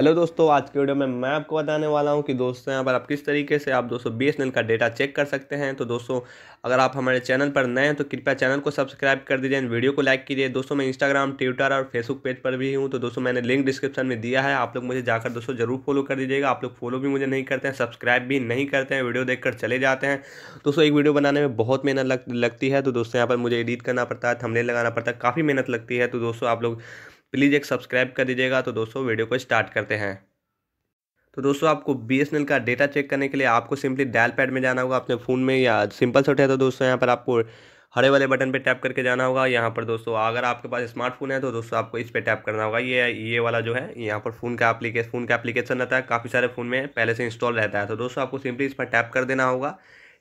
hello दोस्तों आज के वीडियो में मैं आपको बताने वाला हूं कि दोस्तों यहाँ पर आप किस तरीके से आप दोस्तों बी का डेटा चेक कर सकते हैं तो दोस्तों अगर आप हमारे चैनल पर नए हैं तो कृपया चैनल को सब्सक्राइब कर दीजिए वीडियो को लाइक कीजिए दोस्तों मैं इंस्टाग्राम ट्विटर और फेसबुक पेज पर भी हूँ तो दोस्तों मैंने लिंक डिस्क्रिप्शन में दिया है आप लोग मुझे जाकर दोस्तों जरूर फॉलो कर दीजिएगा आप लोग फॉलो भी मुझे नहीं करते हैं सब्सक्राइब भी नहीं करते हैं वीडियो देख चले जाते हैं दोस्तों एक वीडियो बनाने में बहुत मेहनत लगती है तो दोस्तों यहाँ पर मुझे एडिट करना पड़ता है थमले लगाना पड़ता है काफ़ी मेहनत लगती है तो दोस्तों आप लोग प्लीज़ एक सब्सक्राइब कर दीजिएगा तो दोस्तों वीडियो को स्टार्ट करते हैं तो दोस्तों आपको बी का डेटा चेक करने के लिए आपको सिंपली डायल पैड में जाना होगा अपने फ़ोन में या सिंपल से उठे तो दोस्तों यहाँ पर आपको हरे वाले बटन पे टैप करके जाना होगा यहाँ पर दोस्तों अगर आपके पास स्मार्टफोन है तो दोस्तों आपको इस पर टैप करना होगा ये ये वाला जो है यहाँ पर फ़ोन का एप्लीकेशन फ़ोन का एप्लीकेशन रहता है काफ़ी सारे फ़ोन में पहले से इंस्टॉल रहता है तो दोस्तों आपको सिंपली इस पर टैप कर देना होगा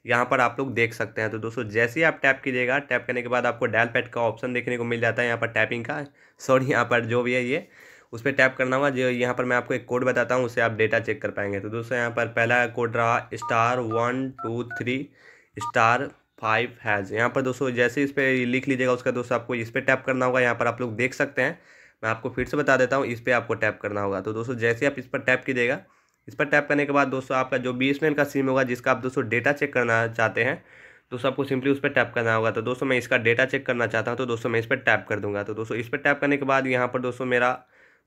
यहाँ पर आप लोग देख सकते हैं तो दोस्तों जैसे ही आप टैप कीजिएगा टैप करने के बाद आपको डायल पैड का ऑप्शन देखने को मिल जाता है यहाँ पर टैपिंग का सॉरी यहाँ पर जो भी है ये उस पर टैप करना हुआ जो यहाँ पर मैं आपको एक कोड बताता हूँ उससे आप डेटा चेक कर पाएंगे तो दोस्तों यहाँ पर पहला कोड रहा star one two three star five hash यहाँ पर दोस्तों जैसे इस पर लिख लीजिएगा उसका दोस्तों आपको इस पर टैप करना होगा यहाँ पर आप लोग देख सकते हैं मैं आपको फिर से बता देता हूँ इस पर आपको टैप करना होगा तो दोस्तों जैसे आप इस पर टैप कीजिएगा इस पर टैप करने के बाद दोस्तों आपका जो बी का सिम होगा जिसका आप दोस्तों डेटा चेक करना चाहते हैं दोस्तों आपको सिंपली उस पर टैप करना होगा तो दोस्तों मैं इसका डेटा चेक करना चाहता हूँ तो दोस्तों मैं इस पर टैप कर दूंगा तो दोस्तों इस पर टैप करने के बाद यहाँ पर दोस्तों मेरा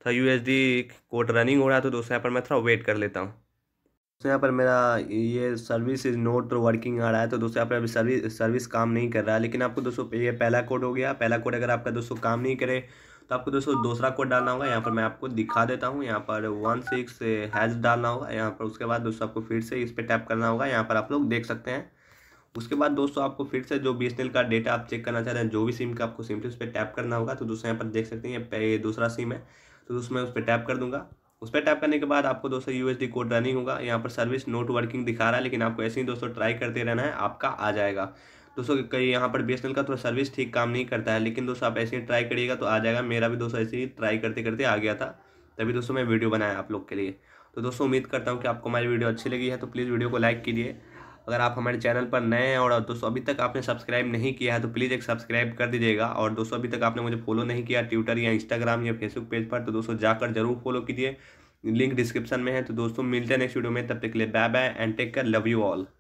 थोड़ा यू कोड रनिंग हो रहा है तो दोस्तों यहाँ पर मैं थोड़ा वेट कर लेता हूँ दोस्तों यहाँ पर मेरा ये सर्विस इज नोट वर्किंग आ रहा है तो दोस्तों यहाँ पर अभी सर्विस सर्विस काम नहीं कर रहा है लेकिन आपको दोस्तों ये पहला कोड हो गया पहला कोड अगर आपका दोस्तों काम नहीं करे तो आपको दोस्तों दूसरा कोड डालना होगा यहाँ पर मैं आपको दिखा देता हूँ यहाँ पर वन सिक्स हैज डालना होगा यहाँ पर उसके बाद दोस्तों आपको फिर से इस पर टैप करना होगा यहाँ पर आप लोग देख सकते हैं उसके बाद दोस्तों आपको फिर से जो बी का डेटा आप चेक करना चाह रहे हैं जो भी सिम का आपको सिम पे उस पर टैप करना होगा तो दोस्तों यहाँ पर देख सकते हैं ये दूसरा सिम है तो मैं उस पर टैप कर दूंगा उस पर टैप करने के बाद आपको दोस्तों यूएसडी कोड रनिंग होगा यहाँ पर सर्विस नोट वर्किंग दिखा रहा है लेकिन आपको ऐसे ही दोस्तों ट्राई करते रहना है आपका आ जाएगा दोस्तों कई यहाँ पर बी का थोड़ा तो सर्विस ठीक काम नहीं करता है लेकिन दोस्तों आप ऐसे ही ट्राई करिएगा तो आ जाएगा मेरा भी दोस्तों ऐसे ही ट्राई करते करते आ गया था तभी दोस्तों मैं वीडियो बनाया आप लोग के लिए तो दोस्तों उम्मीद करता हूँ कि आपको हमारी वीडियो अच्छी लगी है तो प्लीज़ वीडियो को लाइक कीजिए अगर आप हमारे चैनल पर नए हैं और दोस्तों अभी तक आपने सब्सक्राइब नहीं किया है तो प्लीज़ एक सब्सक्राइब कर दीजिएगा और दोस्तों अभी तक आपने मुझे फॉलो नहीं किया ट्विटर या इंस्टाग्राम या फेसबुक पेज पर तो दोस्तों जाकर जरूर फॉलो कीजिए लिंक डिस्क्रिप्शन में है तो दोस्तों मिलते हैं नेक्स्ट वीडियो में तब तक के लिए bye bye and take care love you all